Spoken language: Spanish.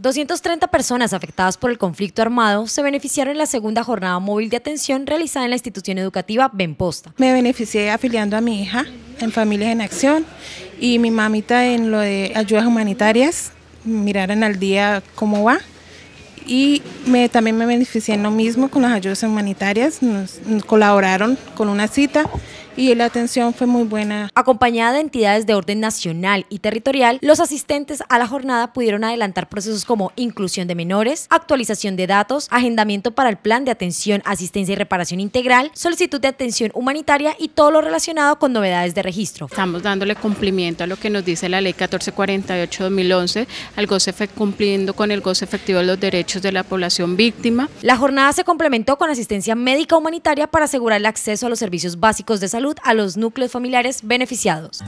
230 personas afectadas por el conflicto armado se beneficiaron en la segunda jornada móvil de atención realizada en la institución educativa Benposta. Me beneficié afiliando a mi hija en Familias en Acción y mi mamita en lo de ayudas humanitarias, miraran al día cómo va y me, también me beneficié en lo mismo con las ayudas humanitarias, nos, colaboraron con una cita y la atención fue muy buena. Acompañada de entidades de orden nacional y territorial, los asistentes a la jornada pudieron adelantar procesos como inclusión de menores, actualización de datos, agendamiento para el plan de atención, asistencia y reparación integral, solicitud de atención humanitaria y todo lo relacionado con novedades de registro. Estamos dándole cumplimiento a lo que nos dice la ley 1448-2011, al goce cumpliendo con el goce efectivo de los derechos de la población víctima. La jornada se complementó con asistencia médica humanitaria para asegurar el acceso a los servicios básicos de salud a los núcleos familiares beneficiados.